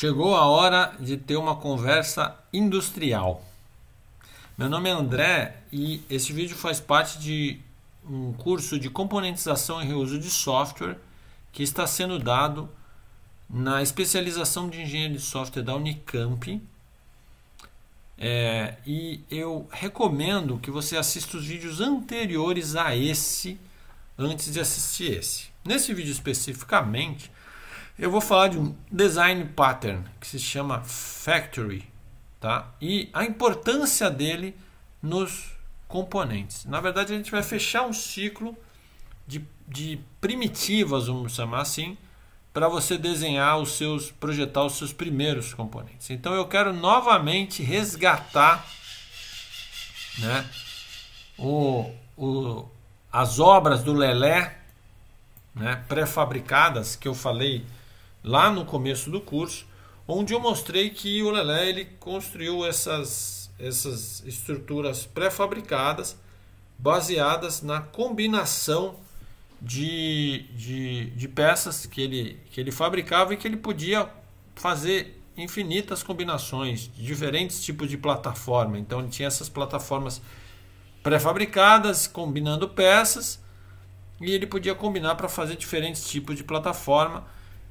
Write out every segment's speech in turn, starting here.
Chegou a hora de ter uma conversa industrial. Meu nome é André e esse vídeo faz parte de um curso de componentização e reuso de software que está sendo dado na especialização de engenharia de software da Unicamp. É, e eu recomendo que você assista os vídeos anteriores a esse antes de assistir esse. Nesse vídeo especificamente, eu vou falar de um design pattern que se chama Factory, tá? E a importância dele nos componentes. Na verdade, a gente vai fechar um ciclo de, de primitivas, vamos chamar assim, para você desenhar os seus, projetar os seus primeiros componentes. Então, eu quero novamente resgatar, né? O, o, as obras do Lelé, né, pré-fabricadas que eu falei lá no começo do curso, onde eu mostrei que o Lelé ele construiu essas, essas estruturas pré-fabricadas baseadas na combinação de, de, de, peças que ele, que ele fabricava e que ele podia fazer infinitas combinações, diferentes tipos de plataforma. Então ele tinha essas plataformas pré-fabricadas, combinando peças, e ele podia combinar para fazer diferentes tipos de plataforma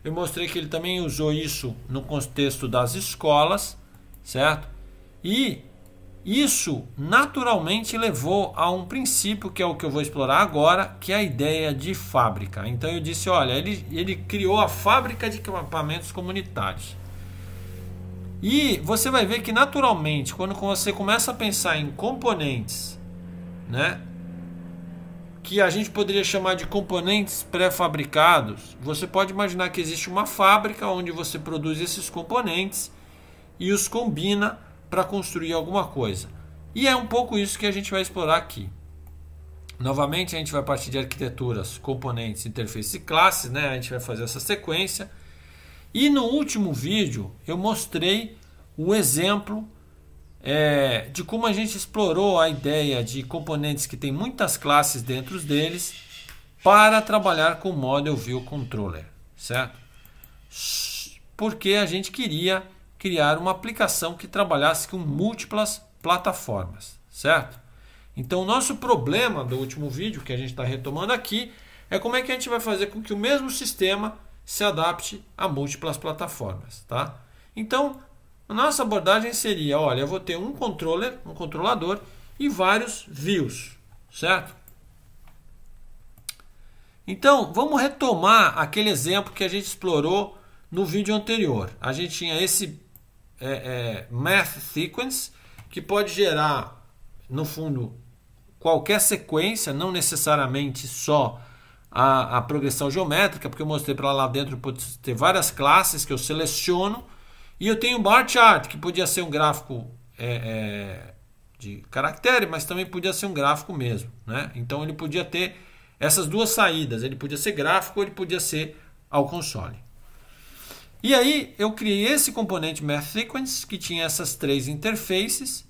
eu mostrei que ele também usou isso no contexto das escolas, certo? E isso naturalmente levou a um princípio que é o que eu vou explorar agora, que é a ideia de fábrica. Então eu disse: olha, ele, ele criou a fábrica de equipamentos comunitários. E você vai ver que naturalmente, quando você começa a pensar em componentes, né, que a gente poderia chamar de componentes pré-fabricados, você pode imaginar que existe uma fábrica onde você produz esses componentes e os combina para construir alguma coisa. E é um pouco isso que a gente vai explorar aqui. Novamente, a gente vai partir de arquiteturas, componentes, interface e classes, né? A gente vai fazer essa sequência. E no último vídeo eu mostrei o exemplo é, de como a gente explorou a ideia de componentes que tem muitas classes dentro deles para trabalhar com o Model View Controller, certo? Porque a gente queria criar uma aplicação que trabalhasse com múltiplas plataformas, certo? Então, o nosso problema do último vídeo que a gente está retomando aqui é como é que a gente vai fazer com que o mesmo sistema se adapte a múltiplas plataformas, tá? Então, a nossa abordagem seria, olha, eu vou ter um controller, um controlador e vários views, certo? Então, vamos retomar aquele exemplo que a gente explorou no vídeo anterior. A gente tinha esse é, é, math sequence, que pode gerar, no fundo, qualquer sequência, não necessariamente só a, a progressão geométrica, porque eu mostrei para lá dentro, pode ter várias classes que eu seleciono, e eu tenho um bar chart, que podia ser um gráfico é, é, de caractere, mas também podia ser um gráfico mesmo. Né? Então ele podia ter essas duas saídas. Ele podia ser gráfico ou ele podia ser ao console. E aí eu criei esse componente Math Sequence, que tinha essas três interfaces.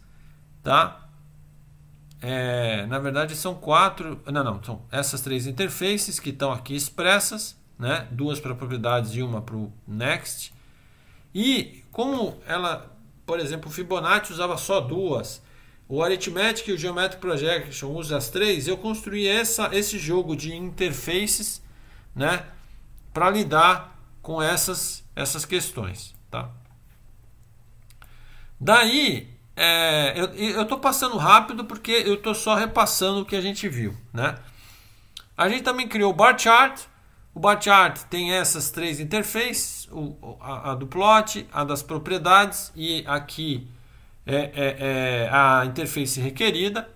Tá? É, na verdade são quatro, não, não, são essas três interfaces que estão aqui expressas, né? duas para propriedades e uma para o next. E como ela, por exemplo, o Fibonacci usava só duas, o Arithmetic e o Geometric Projection usam as três, eu construí essa, esse jogo de interfaces né, para lidar com essas, essas questões. Tá? Daí, é, eu estou passando rápido porque eu estou só repassando o que a gente viu. Né? A gente também criou o bar chart, o BotChart tem essas três interfaces, o, a, a, do plot, a das propriedades e aqui é, é, é a interface requerida.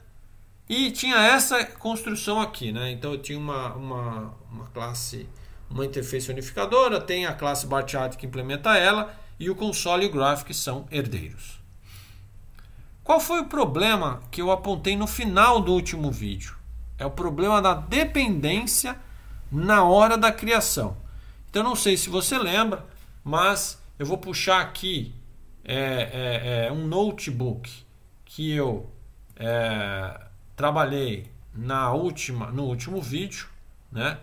E tinha essa construção aqui, né? Então eu tinha uma, uma, uma classe, uma interface unificadora, tem a classe BarChart que implementa ela e o console e o graph que são herdeiros. Qual foi o problema que eu apontei no final do último vídeo? É o problema da dependência na hora da criação. Então, não sei se você lembra, mas eu vou puxar aqui é, é, é um notebook que eu é, trabalhei na última, no último vídeo, né?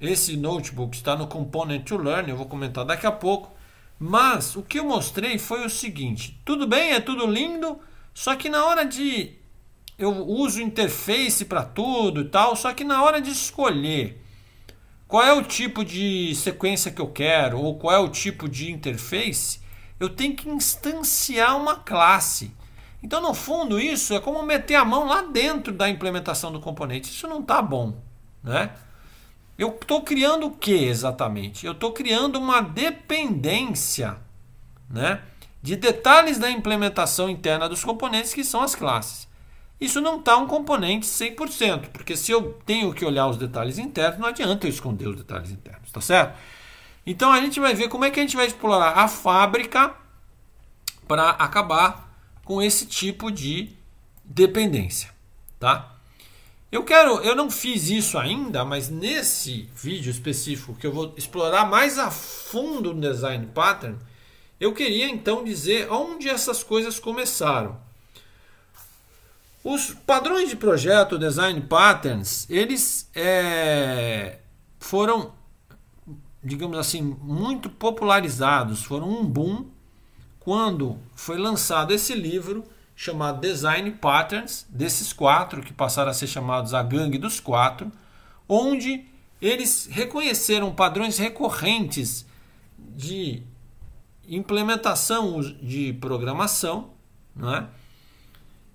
Esse notebook está no Component to Learn, eu vou comentar daqui a pouco. Mas o que eu mostrei foi o seguinte: tudo bem, é tudo lindo, só que na hora de eu uso interface para tudo e tal, só que na hora de escolher qual é o tipo de sequência que eu quero ou qual é o tipo de interface, eu tenho que instanciar uma classe. Então, no fundo, isso é como meter a mão lá dentro da implementação do componente. Isso não está bom, né? Eu estou criando o que exatamente? Eu estou criando uma dependência, né? De detalhes da implementação interna dos componentes que são as classes. Isso não está um componente 100%, porque se eu tenho que olhar os detalhes internos, não adianta eu esconder os detalhes internos, tá certo? Então a gente vai ver como é que a gente vai explorar a fábrica para acabar com esse tipo de dependência, tá? Eu quero, eu não fiz isso ainda, mas nesse vídeo específico que eu vou explorar mais a fundo o design pattern, eu queria então dizer onde essas coisas começaram. Os padrões de projeto, design patterns, eles é, foram, digamos assim, muito popularizados, foram um boom quando foi lançado esse livro chamado Design Patterns, desses quatro que passaram a ser chamados a Gangue dos Quatro, onde eles reconheceram padrões recorrentes de implementação de programação, não é?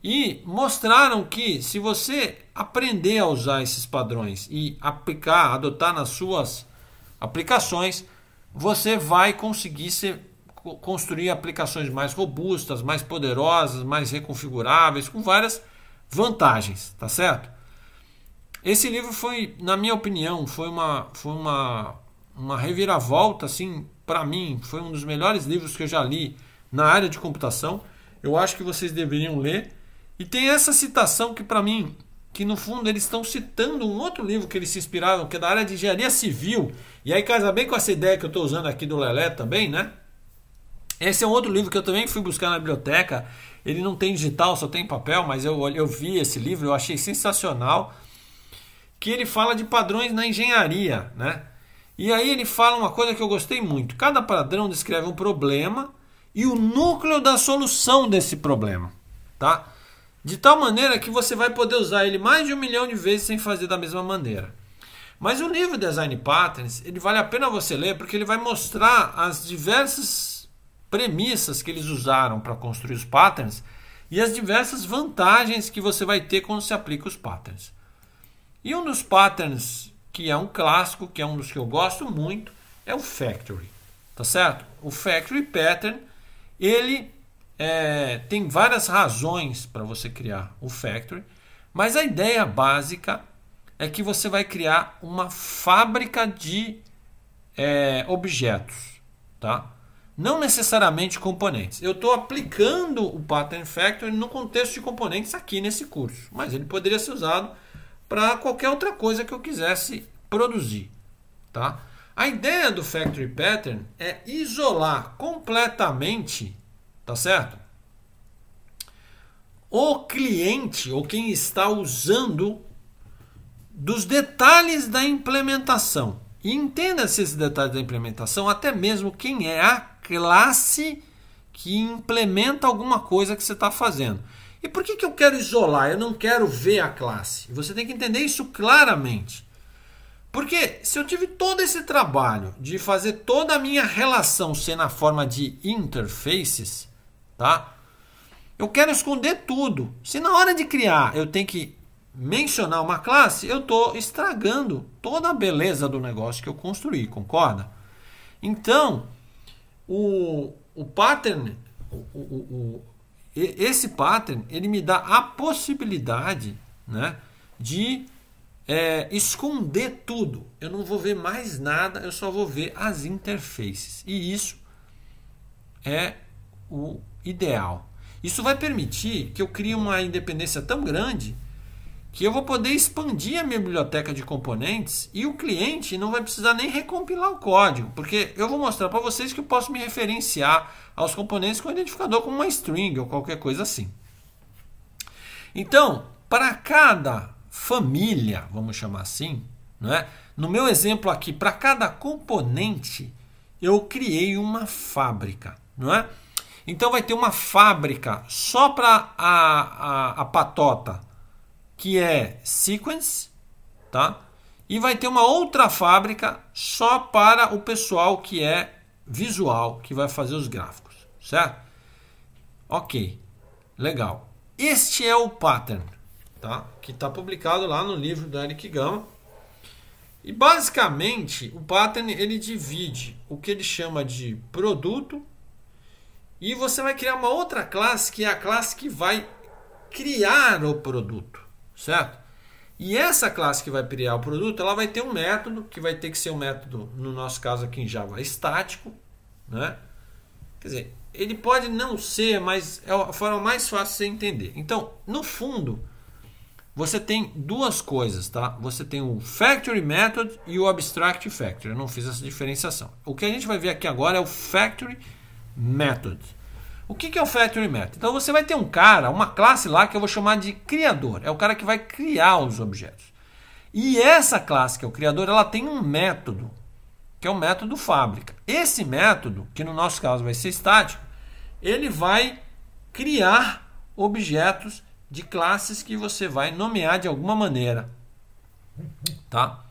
e mostraram que se você aprender a usar esses padrões e aplicar, adotar nas suas aplicações, você vai conseguir ser, construir aplicações mais robustas, mais poderosas, mais reconfiguráveis, com várias vantagens, tá certo? Esse livro foi, na minha opinião, foi uma, foi uma, uma reviravolta, assim, para mim, foi um dos melhores livros que eu já li na área de computação. Eu acho que vocês deveriam ler e tem essa citação que para mim, que no fundo eles estão citando um outro livro que eles se inspiraram, que é da área de engenharia civil. E aí casa bem com essa ideia que eu estou usando aqui do Lelé também, né? Esse é um outro livro que eu também fui buscar na biblioteca. Ele não tem digital, só tem papel, mas eu, eu vi esse livro, eu achei sensacional. Que ele fala de padrões na engenharia, né? E aí ele fala uma coisa que eu gostei muito. Cada padrão descreve um problema e o núcleo da solução desse problema, tá? de tal maneira que você vai poder usar ele mais de um milhão de vezes sem fazer da mesma maneira. Mas o livro Design Patterns, ele vale a pena você ler porque ele vai mostrar as diversas premissas que eles usaram para construir os patterns e as diversas vantagens que você vai ter quando se aplica os patterns. E um dos patterns que é um clássico, que é um dos que eu gosto muito, é o Factory, tá certo? O Factory Pattern, ele é, tem várias razões para você criar o factory, mas a ideia básica é que você vai criar uma fábrica de é, objetos, tá? Não necessariamente componentes. Eu estou aplicando o Pattern Factory no contexto de componentes aqui nesse curso, mas ele poderia ser usado para qualquer outra coisa que eu quisesse produzir, tá? A ideia do Factory Pattern é isolar completamente Tá certo? O cliente ou quem está usando dos detalhes da implementação. entenda-se esses detalhes da implementação, até mesmo quem é a classe que implementa alguma coisa que você está fazendo. E por que, que eu quero isolar? Eu não quero ver a classe. Você tem que entender isso claramente. Porque se eu tive todo esse trabalho de fazer toda a minha relação ser na forma de interfaces, tá? Eu quero esconder tudo. Se na hora de criar eu tenho que mencionar uma classe, eu estou estragando toda a beleza do negócio que eu construí, concorda? Então, o, o pattern, o, o, o esse pattern, ele me dá a possibilidade né, de é, esconder tudo. Eu não vou ver mais nada, eu só vou ver as interfaces. E isso é o ideal. Isso vai permitir que eu crie uma independência tão grande que eu vou poder expandir a minha biblioteca de componentes e o cliente não vai precisar nem recompilar o código, porque eu vou mostrar para vocês que eu posso me referenciar aos componentes com um identificador como uma string ou qualquer coisa assim. Então, para cada família, vamos chamar assim, não é? No meu exemplo aqui, para cada componente, eu criei uma fábrica, não é? Então vai ter uma fábrica só para a, a, a patota, que é sequence, tá? E vai ter uma outra fábrica só para o pessoal que é visual, que vai fazer os gráficos, certo? Ok, legal. Este é o pattern, tá? Que está publicado lá no livro do Eric Gama. E basicamente o pattern ele divide o que ele chama de produto e você vai criar uma outra classe, que é a classe que vai criar o produto, certo? E essa classe que vai criar o produto, ela vai ter um método, que vai ter que ser um método, no nosso caso aqui em Java, estático, né? Quer dizer, ele pode não ser, mas é a forma mais fácil de você entender. Então, no fundo, você tem duas coisas, tá? Você tem o Factory Method e o Abstract Factory. Eu não fiz essa diferenciação. O que a gente vai ver aqui agora é o Factory Method Method. O que é o Factory Method? Então você vai ter um cara, uma classe lá que eu vou chamar de criador. É o cara que vai criar os objetos. E essa classe que é o criador, ela tem um método, que é o método fábrica. Esse método, que no nosso caso vai ser estático, ele vai criar objetos de classes que você vai nomear de alguma maneira, tá?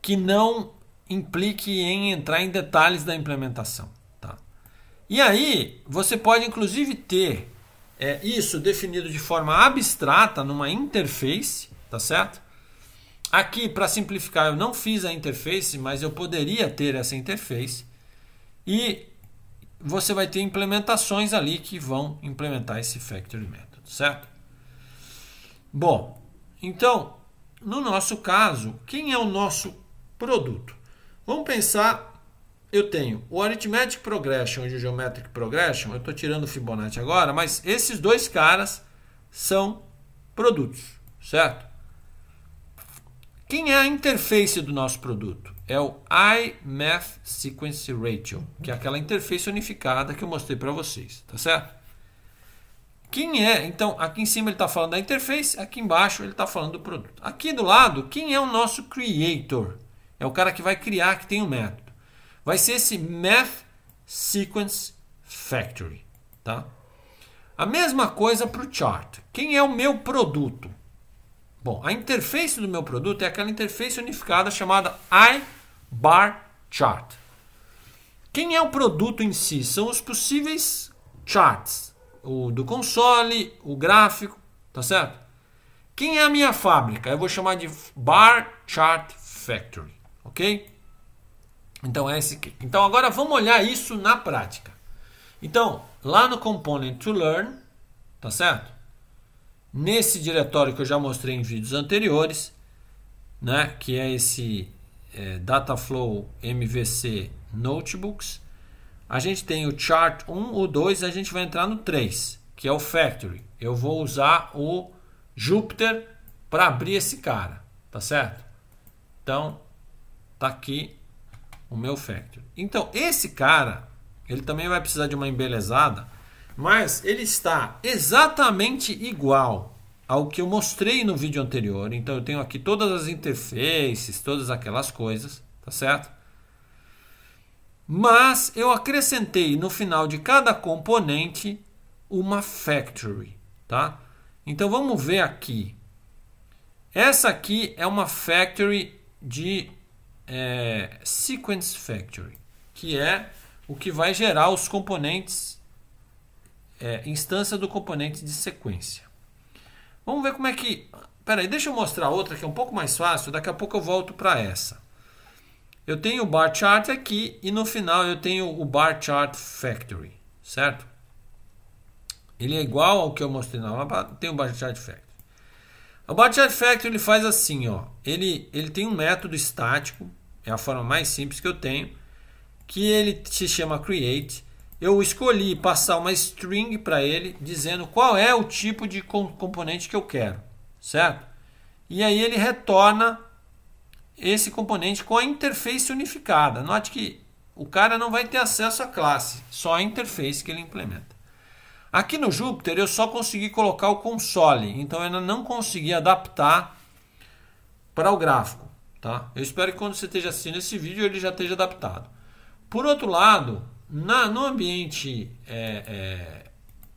Que não implique em entrar em detalhes da implementação. E aí você pode inclusive ter é, isso definido de forma abstrata numa interface, tá certo? Aqui, para simplificar, eu não fiz a interface, mas eu poderia ter essa interface. E você vai ter implementações ali que vão implementar esse factory method, certo? Bom, então, no nosso caso, quem é o nosso produto? Vamos pensar eu tenho o Arithmetic Progression e o Geometric Progression, eu estou tirando o Fibonacci agora, mas esses dois caras são produtos, certo? Quem é a interface do nosso produto? É o iMath Sequence Ratio, que é aquela interface unificada que eu mostrei para vocês, tá certo? Quem é? Então, aqui em cima ele está falando da interface, aqui embaixo ele está falando do produto. Aqui do lado, quem é o nosso creator? É o cara que vai criar, que tem o um método vai ser esse math sequence factory, tá? A mesma coisa para o chart. Quem é o meu produto? Bom, a interface do meu produto é aquela interface unificada chamada iBarChart. Quem é o produto em si? São os possíveis charts, o do console, o gráfico, tá certo? Quem é a minha fábrica? Eu vou chamar de Bar Chart Factory, ok? Então é esse aqui. Então agora vamos olhar isso na prática. Então, lá no component to learn, tá certo? Nesse diretório que eu já mostrei em vídeos anteriores, né, que é esse é, Dataflow MVC Notebooks, a gente tem o chart 1, o 2, a gente vai entrar no 3, que é o factory. Eu vou usar o Jupyter para abrir esse cara, tá certo? Então, tá aqui o meu factor. Então, esse cara, ele também vai precisar de uma embelezada, mas ele está exatamente igual ao que eu mostrei no vídeo anterior. Então, eu tenho aqui todas as interfaces, todas aquelas coisas, tá certo? Mas eu acrescentei no final de cada componente uma factory, tá? Então, vamos ver aqui. Essa aqui é uma factory de é, Sequence Factory, que é o que vai gerar os componentes, é, instância do componente de sequência. Vamos ver como é que. Peraí, deixa eu mostrar outra que é um pouco mais fácil, daqui a pouco eu volto para essa. Eu tenho o bar chart aqui e no final eu tenho o bar chart factory, certo? Ele é igual ao que eu mostrei na aula, tem o bar chart factory. O bar chart factory ele faz assim, ó. Ele, ele tem um método estático é a forma mais simples que eu tenho. Que ele se chama create. Eu escolhi passar uma string para ele dizendo qual é o tipo de componente que eu quero, certo? E aí ele retorna esse componente com a interface unificada. Note que o cara não vai ter acesso à classe, só a interface que ele implementa. Aqui no Jupyter eu só consegui colocar o console, então eu não consegui adaptar para o gráfico. Tá? Eu espero que quando você esteja assistindo esse vídeo ele já esteja adaptado. Por outro lado, na, no ambiente é, é,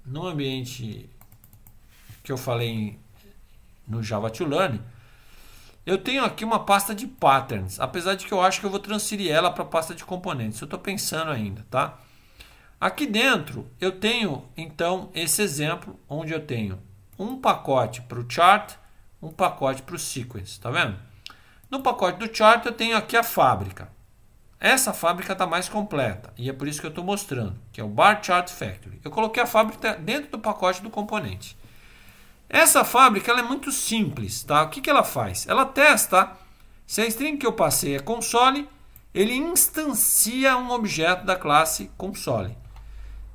no ambiente que eu falei em, no Java to Learn, eu tenho aqui uma pasta de patterns, apesar de que eu acho que eu vou transferir ela para a pasta de componentes. Eu estou pensando ainda, tá? Aqui dentro eu tenho então esse exemplo onde eu tenho um pacote para o chart, um pacote para o sequence, tá vendo? No pacote do chart eu tenho aqui a fábrica. Essa fábrica está mais completa e é por isso que eu estou mostrando, que é o Bar Chart Factory. Eu coloquei a fábrica dentro do pacote do componente. Essa fábrica ela é muito simples, tá? O que, que ela faz? Ela testa se a string que eu passei é console, ele instancia um objeto da classe console.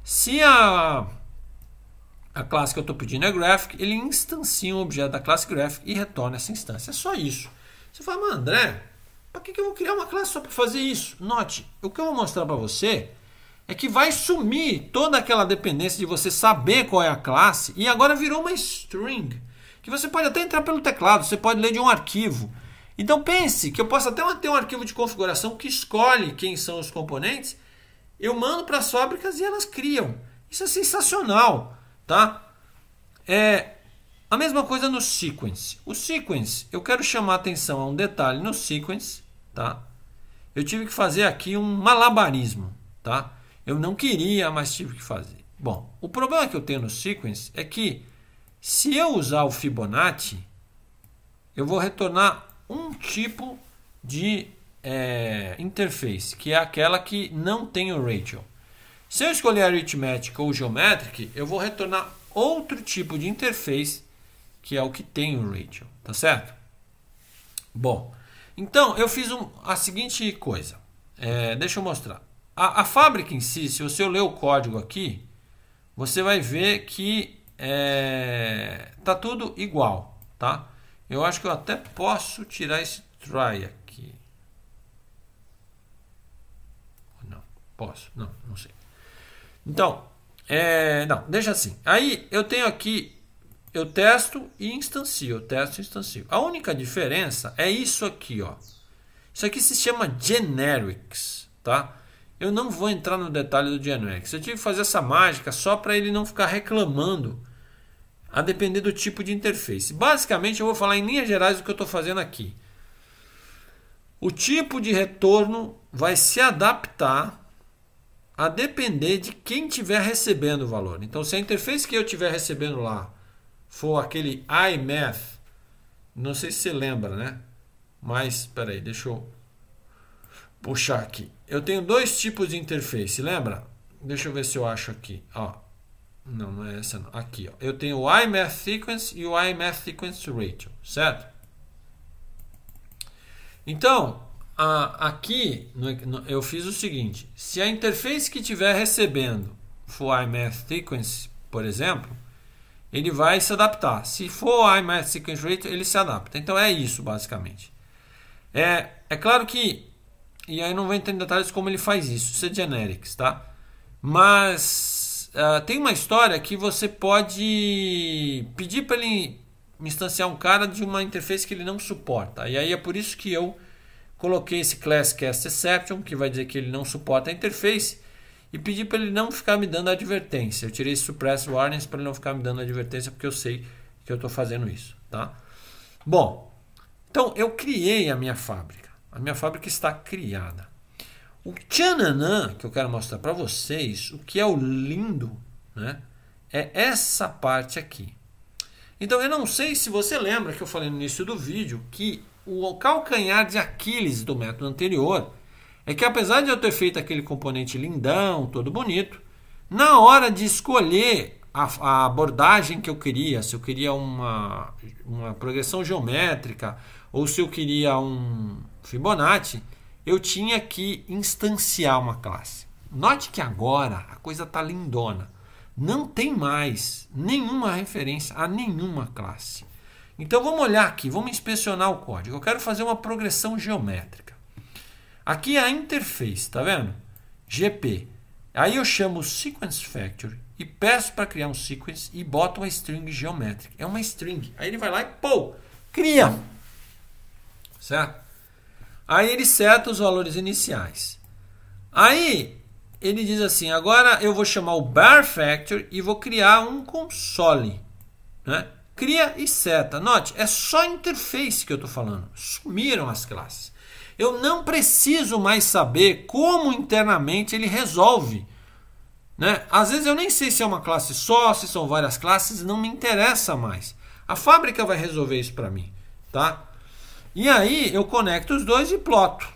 Se a, a classe que eu estou pedindo é graphic, ele instancia um objeto da classe graphic e retorna essa instância. É só isso. Você fala, mas André, para que, que eu vou criar uma classe só para fazer isso? Note, o que eu vou mostrar para você é que vai sumir toda aquela dependência de você saber qual é a classe e agora virou uma string que você pode até entrar pelo teclado, você pode ler de um arquivo. Então pense que eu posso até ter um arquivo de configuração que escolhe quem são os componentes. Eu mando para as fábricas e elas criam. Isso é sensacional, tá? É, a mesma coisa no sequence. O sequence, eu quero chamar atenção a um detalhe no sequence, tá? Eu tive que fazer aqui um malabarismo, tá? Eu não queria, mas tive que fazer. Bom, o problema que eu tenho no sequence é que se eu usar o Fibonacci, eu vou retornar um tipo de é, interface, que é aquela que não tem o ratio. Se eu escolher aritmética ou geometric, eu vou retornar outro tipo de interface que é o que tem o Rachel, tá certo? Bom, então eu fiz um, a seguinte coisa. É, deixa eu mostrar. A, a, fábrica em si, se você ler o código aqui, você vai ver que é, tá tudo igual, tá? Eu acho que eu até posso tirar esse try aqui. Não, posso. Não, não sei. Então, é, não, deixa assim. Aí eu tenho aqui eu testo e instancio, eu testo e instancio. A única diferença é isso aqui, ó. Isso aqui se chama generics, tá? Eu não vou entrar no detalhe do generics. Eu tive que fazer essa mágica só para ele não ficar reclamando, a depender do tipo de interface. Basicamente, eu vou falar em linhas gerais do que eu estou fazendo aqui. O tipo de retorno vai se adaptar a depender de quem estiver recebendo o valor. Então, se a interface que eu estiver recebendo lá for aquele iMath, não sei se você lembra, né? Mas, peraí, deixa eu puxar aqui. Eu tenho dois tipos de interface, lembra? Deixa eu ver se eu acho aqui, ó. Não, não é essa não. Aqui, ó. Eu tenho o iMath Sequence e o iMath Sequence Ratio, certo? Então, a, aqui no, no, eu fiz o seguinte. Se a interface que estiver recebendo for iMath Sequence, por exemplo, ele vai se adaptar. Se for I might sequence rate, ele se adapta. Então é isso, basicamente. É, é claro que, e aí não vou entrar em detalhes como ele faz isso, isso é generics, tá? Mas uh, tem uma história que você pode pedir para ele instanciar um cara de uma interface que ele não suporta. E aí é por isso que eu coloquei esse class cast exception, que vai dizer que ele não suporta a interface, e pedi para ele não ficar me dando advertência. Eu tirei suppress warnings para ele não ficar me dando advertência porque eu sei que eu estou fazendo isso, tá? Bom, então eu criei a minha fábrica. A minha fábrica está criada. O tchananã que eu quero mostrar para vocês, o que é o lindo, né? É essa parte aqui. Então eu não sei se você lembra que eu falei no início do vídeo que o calcanhar de Aquiles do método anterior é que apesar de eu ter feito aquele componente lindão, todo bonito, na hora de escolher a, a abordagem que eu queria, se eu queria uma, uma progressão geométrica ou se eu queria um Fibonacci, eu tinha que instanciar uma classe. Note que agora a coisa está lindona. Não tem mais nenhuma referência a nenhuma classe. Então vamos olhar aqui, vamos inspecionar o código. Eu quero fazer uma progressão geométrica. Aqui é a interface, tá vendo? GP. Aí eu chamo o sequence factory e peço para criar um sequence e boto uma string geométrica. É uma string. Aí ele vai lá e pô, cria. Certo? Aí ele seta os valores iniciais. Aí ele diz assim: agora eu vou chamar o bar factor e vou criar um console. Né? Cria e seta. Note, é só interface que eu estou falando. Sumiram as classes. Eu não preciso mais saber como internamente ele resolve. Né? Às vezes eu nem sei se é uma classe só, se são várias classes, não me interessa mais. A fábrica vai resolver isso para mim, tá? E aí eu conecto os dois e ploto.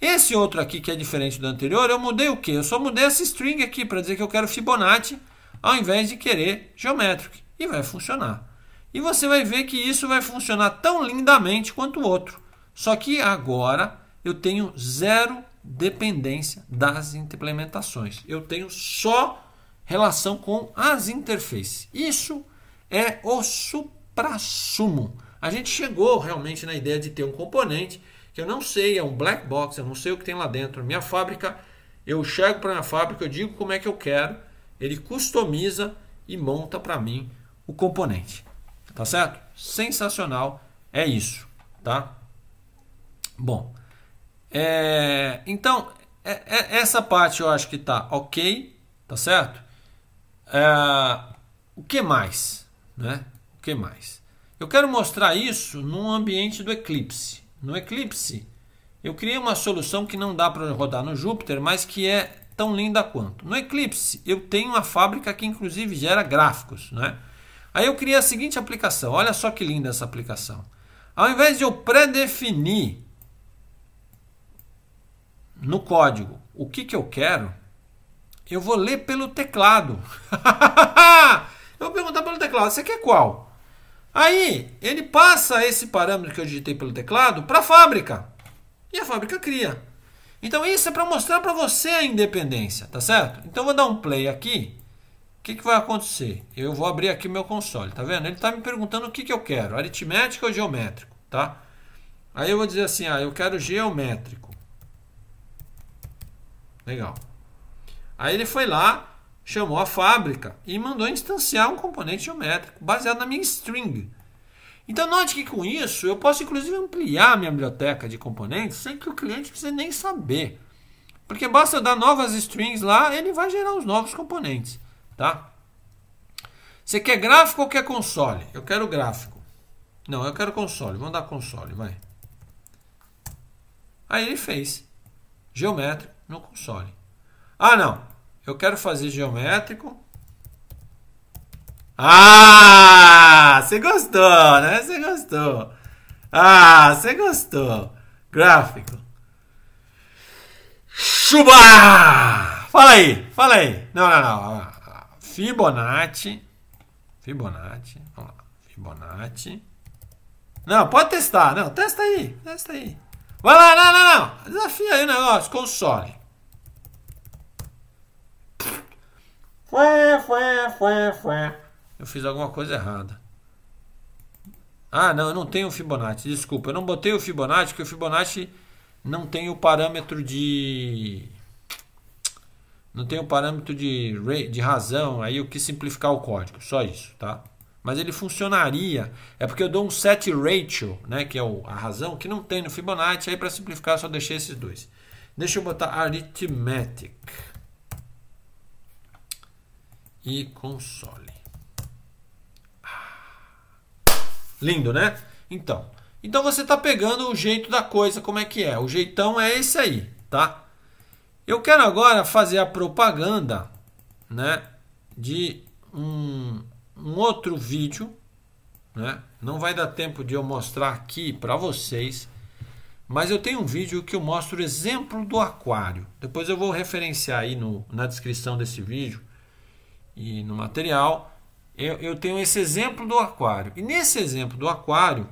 Esse outro aqui que é diferente do anterior, eu mudei o quê? Eu só mudei esse string aqui para dizer que eu quero Fibonacci ao invés de querer geometric e vai funcionar. E você vai ver que isso vai funcionar tão lindamente quanto o outro. Só que agora eu tenho zero dependência das implementações. Eu tenho só relação com as interfaces. Isso é o suprassumo. A gente chegou realmente na ideia de ter um componente que eu não sei, é um black box, eu não sei o que tem lá dentro. Minha fábrica, eu chego para minha fábrica, eu digo como é que eu quero, ele customiza e monta para mim o componente. Tá certo? Sensacional, é isso, tá? Bom, é, então é, é, essa parte eu acho que tá ok, tá certo? É, o que mais, né? O que mais? Eu quero mostrar isso no ambiente do Eclipse. No Eclipse, eu criei uma solução que não dá para rodar no Júpiter, mas que é tão linda quanto. No Eclipse, eu tenho uma fábrica que inclusive gera gráficos, né? Aí eu criei a seguinte aplicação. Olha só que linda essa aplicação. Ao invés de eu pré-definir no código o que, que eu quero, eu vou ler pelo teclado. eu vou perguntar pelo teclado, você quer qual? Aí ele passa esse parâmetro que eu digitei pelo teclado para a fábrica. E a fábrica cria. Então isso é para mostrar para você a independência, tá certo? Então eu vou dar um play aqui. O que, que vai acontecer? Eu vou abrir aqui meu console, tá vendo? Ele está me perguntando o que, que eu quero, aritmético ou geométrico, tá? Aí eu vou dizer assim, ah, eu quero geométrico. Legal. Aí ele foi lá, chamou a fábrica e mandou instanciar um componente geométrico baseado na minha string. Então note que com isso eu posso inclusive ampliar minha biblioteca de componentes sem que o cliente precise nem saber. Porque basta eu dar novas strings lá, ele vai gerar os novos componentes, tá? Você quer gráfico ou quer console? Eu quero gráfico. Não, eu quero console. Vamos dar console, vai. Aí ele fez. Geométrico no console. Ah, não. Eu quero fazer geométrico. Ah, você gostou, né? Você gostou. Ah, você gostou. Gráfico. Chuba! Fala aí, fala aí. Não, não, não. Ah, Fibonacci. Fibonacci. Fibonacci. Não, pode testar. Não, testa aí. Testa aí. Vai lá, não, não, não. Desafia aí o negócio. Console. Fué, fué, fué, fué. Eu fiz alguma coisa errada. Ah, não, eu não tenho o Fibonacci. Desculpa, eu não botei o Fibonacci, porque o Fibonacci não tem o parâmetro de. Não tem o parâmetro de, de razão. Aí eu quis simplificar o código, só isso, tá? Mas ele funcionaria. É porque eu dou um set ratio, né? Que é o, a razão, que não tem no Fibonacci. Aí para simplificar, eu só deixei esses dois. Deixa eu botar arithmetic e console. Ah. Lindo, né? Então, então você está pegando o jeito da coisa, como é que é? O jeitão é esse aí, tá? Eu quero agora fazer a propaganda, né, de um, um outro vídeo, né? Não vai dar tempo de eu mostrar aqui para vocês, mas eu tenho um vídeo que eu mostro o exemplo do aquário. Depois eu vou referenciar aí no, na descrição desse vídeo e no material, eu, eu tenho esse exemplo do aquário. E nesse exemplo do aquário,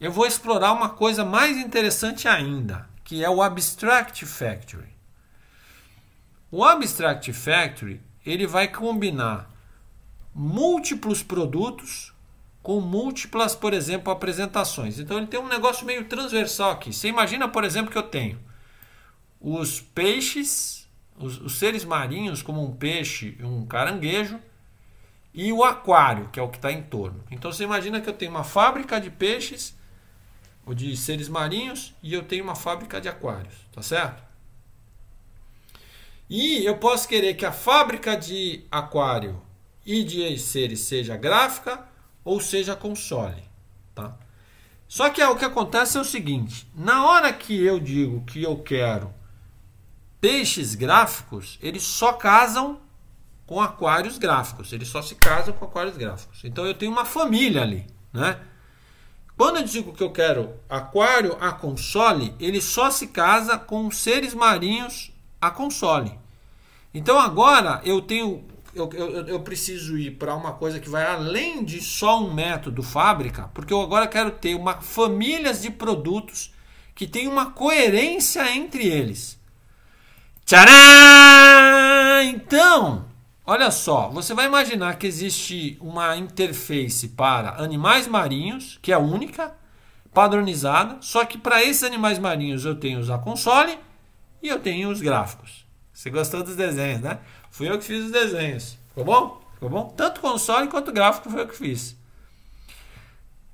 eu vou explorar uma coisa mais interessante ainda, que é o Abstract Factory. O Abstract Factory ele vai combinar múltiplos produtos com múltiplas, por exemplo, apresentações. Então ele tem um negócio meio transversal aqui. Você imagina, por exemplo, que eu tenho os peixes os, os seres marinhos, como um peixe e um caranguejo, e o aquário, que é o que está em torno. Então você imagina que eu tenho uma fábrica de peixes ou de seres marinhos e eu tenho uma fábrica de aquários, tá certo? E eu posso querer que a fábrica de aquário e de seres seja gráfica ou seja console, tá? Só que é, o que acontece é o seguinte, na hora que eu digo que eu quero peixes gráficos, eles só casam com aquários gráficos. Eles só se casam com aquários gráficos. Então eu tenho uma família ali, né? Quando eu digo que eu quero aquário a console, ele só se casa com seres marinhos a console. Então agora eu tenho eu, eu, eu preciso ir para uma coisa que vai além de só um método fábrica, porque eu agora quero ter uma famílias de produtos que tem uma coerência entre eles. Tcharam! Então, olha só, você vai imaginar que existe uma interface para animais marinhos, que é única, padronizada, só que para esses animais marinhos eu tenho os a console e eu tenho os gráficos. Você gostou dos desenhos, né? Fui eu que fiz os desenhos. Ficou bom? Ficou bom? Tanto console quanto gráfico foi eu que fiz.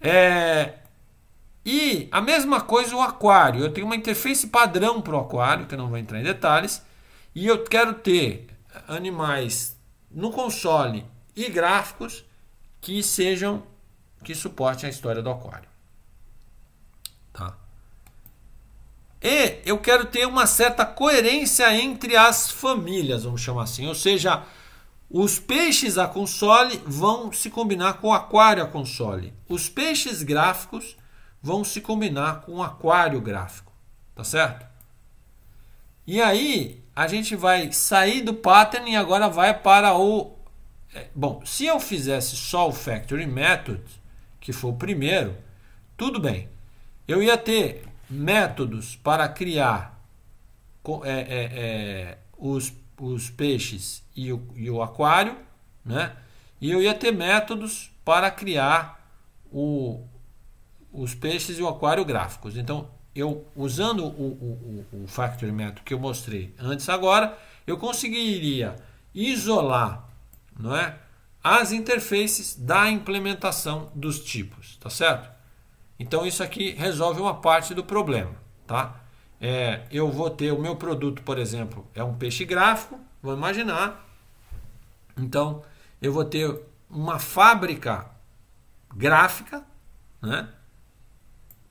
É, e a mesma coisa o aquário. Eu tenho uma interface padrão para o aquário, que eu não vou entrar em detalhes. E eu quero ter animais no console e gráficos que sejam que suportem a história do aquário. Tá. E eu quero ter uma certa coerência entre as famílias, vamos chamar assim. Ou seja, os peixes a console vão se combinar com o aquário a console. Os peixes gráficos vão se combinar com um aquário gráfico, tá certo? E aí a gente vai sair do pattern e agora vai para o é, bom, se eu fizesse só o factory method, que foi o primeiro, tudo bem. Eu ia ter métodos para criar é, é, é, os, os peixes e o, e o aquário, né? E eu ia ter métodos para criar o, os peixes e o aquário gráficos. Então, eu usando o, o, o Factory Method que eu mostrei antes agora, eu conseguiria isolar não é, as interfaces da implementação dos tipos, tá certo? Então isso aqui resolve uma parte do problema, tá? É, eu vou ter o meu produto, por exemplo, é um peixe gráfico, vou imaginar. Então eu vou ter uma fábrica gráfica, né?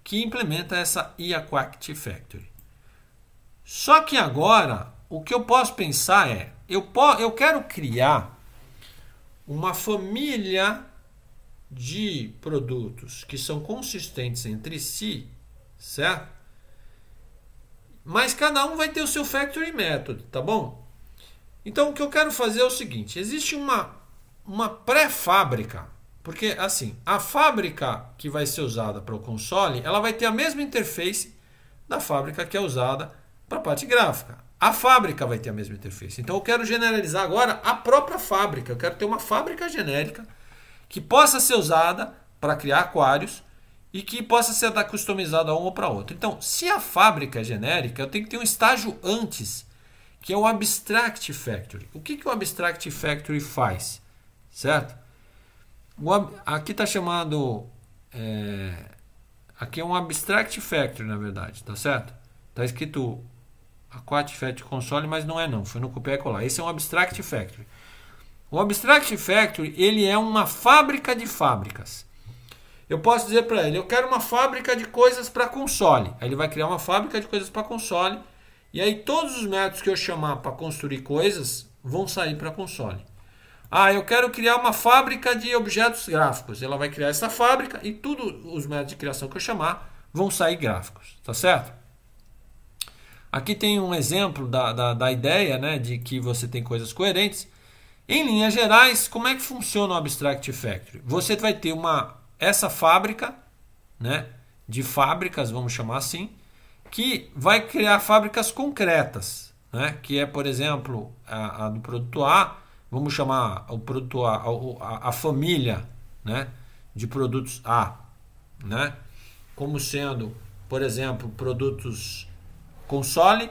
que implementa essa Iaquact Factory. Só que agora, o que eu posso pensar é, eu, eu quero criar uma família de produtos que são consistentes entre si, certo? Mas cada um vai ter o seu factory method, tá bom? Então o que eu quero fazer é o seguinte, existe uma uma pré-fábrica porque assim, a fábrica que vai ser usada para o console, ela vai ter a mesma interface da fábrica que é usada para a parte gráfica. A fábrica vai ter a mesma interface. Então eu quero generalizar agora a própria fábrica. Eu quero ter uma fábrica genérica que possa ser usada para criar aquários e que possa ser customizada a ou para outra Então, se a fábrica é genérica, eu tenho que ter um estágio antes, que é o Abstract Factory. O que, que o Abstract Factory faz? Certo? aqui está chamado. É, aqui é um abstract factory na verdade, tá certo? Está escrito Aquat Factor Console, mas não é não. Foi no copiar e colar. Esse é um abstract factory. O abstract factory ele é uma fábrica de fábricas. Eu posso dizer para ele, eu quero uma fábrica de coisas para console. Aí ele vai criar uma fábrica de coisas para console. E aí todos os métodos que eu chamar para construir coisas vão sair para console. Ah, eu quero criar uma fábrica de objetos gráficos. Ela vai criar essa fábrica e todos os métodos de criação que eu chamar vão sair gráficos, tá certo? Aqui tem um exemplo da, da, da ideia né, de que você tem coisas coerentes. Em linhas gerais, como é que funciona o Abstract Factory? Você vai ter uma essa fábrica, né, de fábricas, vamos chamar assim, que vai criar fábricas concretas, né, que é, por exemplo, a, a do produto A, vamos chamar o produto A, a, a família né, de produtos A, né, como sendo, por exemplo, produtos console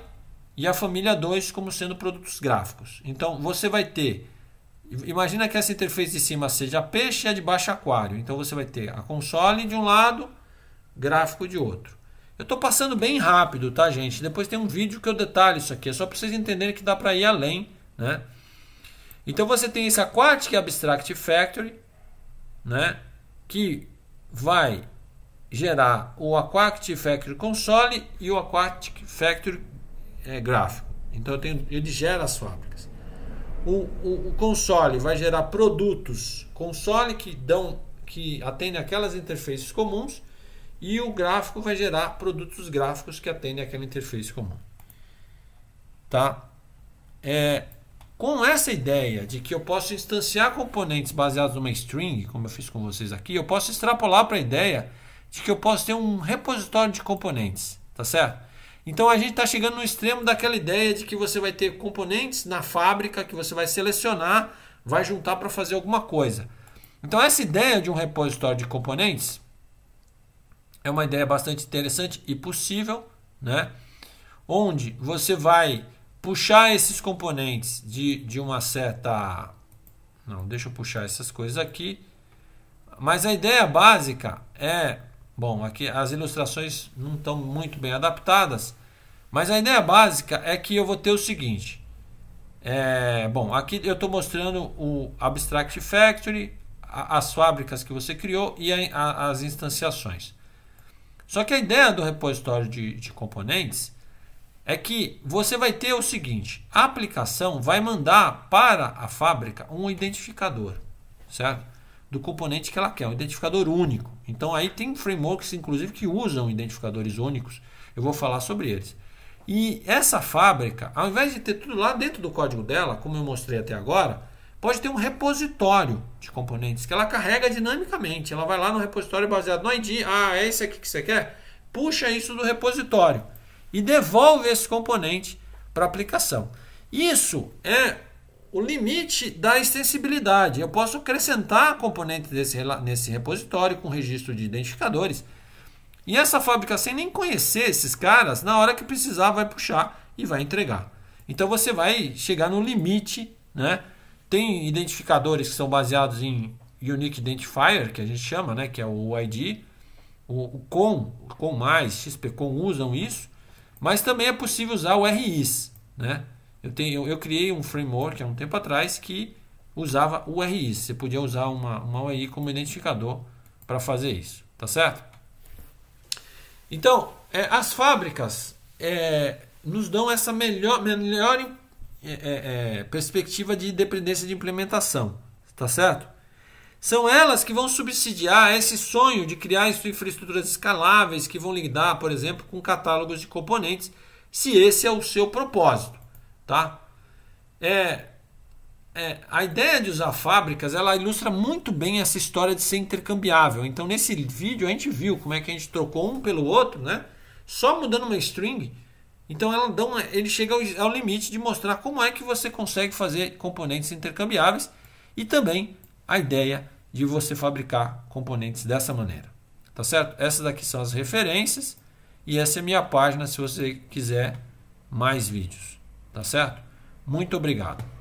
e a família 2 como sendo produtos gráficos. Então você vai ter, imagina que essa interface de cima seja peixe e a de baixo aquário. Então você vai ter a console de um lado, gráfico de outro. Eu estou passando bem rápido, tá, gente? Depois tem um vídeo que eu detalho isso aqui. É só para vocês entenderem que dá para ir além, né? Então você tem esse Aquatic Abstract Factory, né, que vai gerar o Aquatic Factory Console e o Aquatic Factory é, Gráfico. Então tenho, ele gera as fábricas. O, o, o, console vai gerar produtos console que dão que atendem aquelas interfaces comuns e o gráfico vai gerar produtos gráficos que atendem aquela interface comum. Tá? É, com essa ideia de que eu posso instanciar componentes baseados numa string, como eu fiz com vocês aqui, eu posso extrapolar para a ideia de que eu posso ter um repositório de componentes, tá certo? Então a gente está chegando no extremo daquela ideia de que você vai ter componentes na fábrica que você vai selecionar, vai juntar para fazer alguma coisa. Então essa ideia de um repositório de componentes é uma ideia bastante interessante e possível, né? Onde você vai puxar esses componentes de, de uma certa Não, deixa eu puxar essas coisas aqui. Mas a ideia básica é. Bom, aqui as ilustrações não estão muito bem adaptadas. Mas a ideia básica é que eu vou ter o seguinte. É, bom, aqui eu estou mostrando o Abstract Factory, a, as fábricas que você criou e a, a, as instanciações. Só que a ideia do repositório de, de componentes é que você vai ter o seguinte: a aplicação vai mandar para a fábrica um identificador, certo? Do componente que ela quer, um identificador único. Então aí tem frameworks, inclusive, que usam identificadores únicos. Eu vou falar sobre eles. E essa fábrica, ao invés de ter tudo lá dentro do código dela, como eu mostrei até agora, pode ter um repositório de componentes que ela carrega dinamicamente. Ela vai lá no repositório baseado no ID. Ah, é esse aqui que você quer? Puxa isso do repositório e devolve esse componente para a aplicação. Isso é o limite da extensibilidade. Eu posso acrescentar componente desse, nesse repositório com registro de identificadores. E essa fábrica, sem nem conhecer esses caras, na hora que precisar, vai puxar e vai entregar. Então você vai chegar no limite. Né? Tem identificadores que são baseados em Unique Identifier, que a gente chama, né? que é o ID. O, o com, com mais, XPCom usam isso. Mas também é possível usar o RIs. Né? Eu, tenho, eu, eu criei um framework há um tempo atrás que usava o RIS. Você podia usar uma, uma URI como identificador para fazer isso, tá certo? Então, é, as fábricas é, nos dão essa melhor, melhor é, é, é perspectiva de dependência de implementação, tá certo? São elas que vão subsidiar esse sonho de criar infraestruturas escaláveis que vão lidar, por exemplo, com catálogos de componentes, se esse é o seu propósito, tá? É, é, a ideia de usar fábricas, ela ilustra muito bem essa história de ser intercambiável. Então, nesse vídeo a gente viu como é que a gente trocou um pelo outro, né? Só mudando uma string. Então, ela dá uma, ele chega ao, ao limite de mostrar como é que você consegue fazer componentes intercambiáveis e também a ideia de você fabricar componentes dessa maneira. Tá certo? Essas aqui são as referências e essa é minha página se você quiser mais vídeos. Tá certo? Muito obrigado.